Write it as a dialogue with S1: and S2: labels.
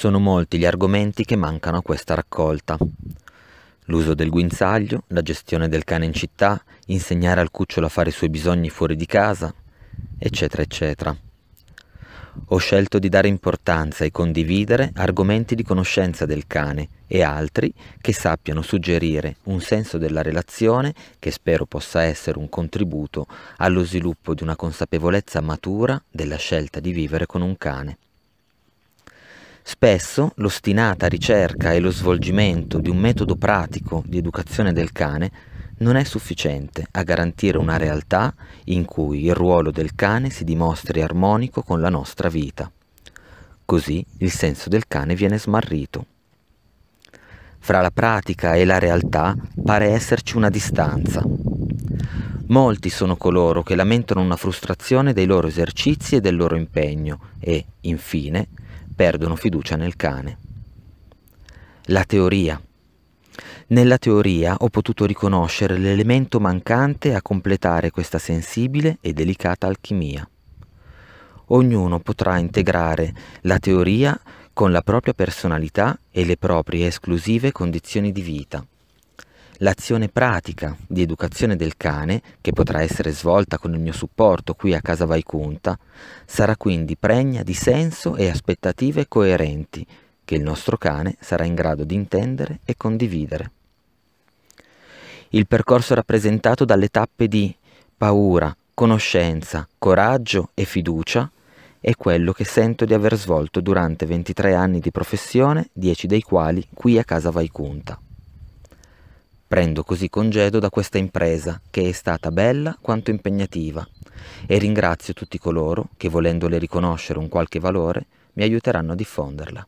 S1: Sono molti gli argomenti che mancano a questa raccolta. L'uso del guinzaglio, la gestione del cane in città, insegnare al cucciolo a fare i suoi bisogni fuori di casa, eccetera, eccetera. Ho scelto di dare importanza e condividere argomenti di conoscenza del cane e altri che sappiano suggerire un senso della relazione che spero possa essere un contributo allo sviluppo di una consapevolezza matura della scelta di vivere con un cane. Spesso l'ostinata ricerca e lo svolgimento di un metodo pratico di educazione del cane non è sufficiente a garantire una realtà in cui il ruolo del cane si dimostri armonico con la nostra vita. Così il senso del cane viene smarrito. Fra la pratica e la realtà pare esserci una distanza. Molti sono coloro che lamentano una frustrazione dei loro esercizi e del loro impegno e, infine, perdono fiducia nel cane. La teoria. Nella teoria ho potuto riconoscere l'elemento mancante a completare questa sensibile e delicata alchimia. Ognuno potrà integrare la teoria con la propria personalità e le proprie esclusive condizioni di vita. L'azione pratica di educazione del cane, che potrà essere svolta con il mio supporto qui a Casa Vaicunta, sarà quindi pregna di senso e aspettative coerenti che il nostro cane sarà in grado di intendere e condividere. Il percorso rappresentato dalle tappe di paura, conoscenza, coraggio e fiducia è quello che sento di aver svolto durante 23 anni di professione, 10 dei quali qui a Casa Vaicunta. Prendo così congedo da questa impresa, che è stata bella quanto impegnativa, e ringrazio tutti coloro che, volendole riconoscere un qualche valore, mi aiuteranno a diffonderla.